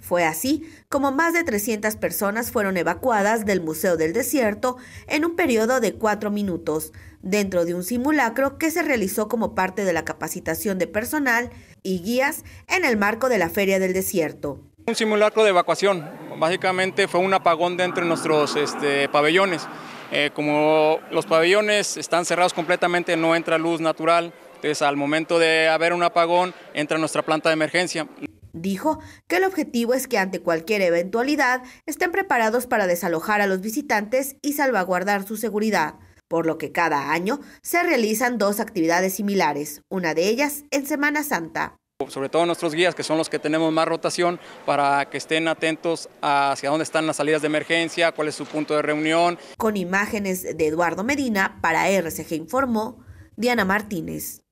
Fue así como más de 300 personas fueron evacuadas del Museo del Desierto en un periodo de cuatro minutos, dentro de un simulacro que se realizó como parte de la capacitación de personal y guías en el marco de la Feria del Desierto. Un simulacro de evacuación, básicamente fue un apagón dentro de nuestros este, pabellones. Eh, como los pabellones están cerrados completamente, no entra luz natural, entonces, al momento de haber un apagón, entra nuestra planta de emergencia. Dijo que el objetivo es que ante cualquier eventualidad estén preparados para desalojar a los visitantes y salvaguardar su seguridad, por lo que cada año se realizan dos actividades similares, una de ellas en Semana Santa sobre todo nuestros guías, que son los que tenemos más rotación, para que estén atentos hacia dónde están las salidas de emergencia, cuál es su punto de reunión. Con imágenes de Eduardo Medina, para RCG informó Diana Martínez.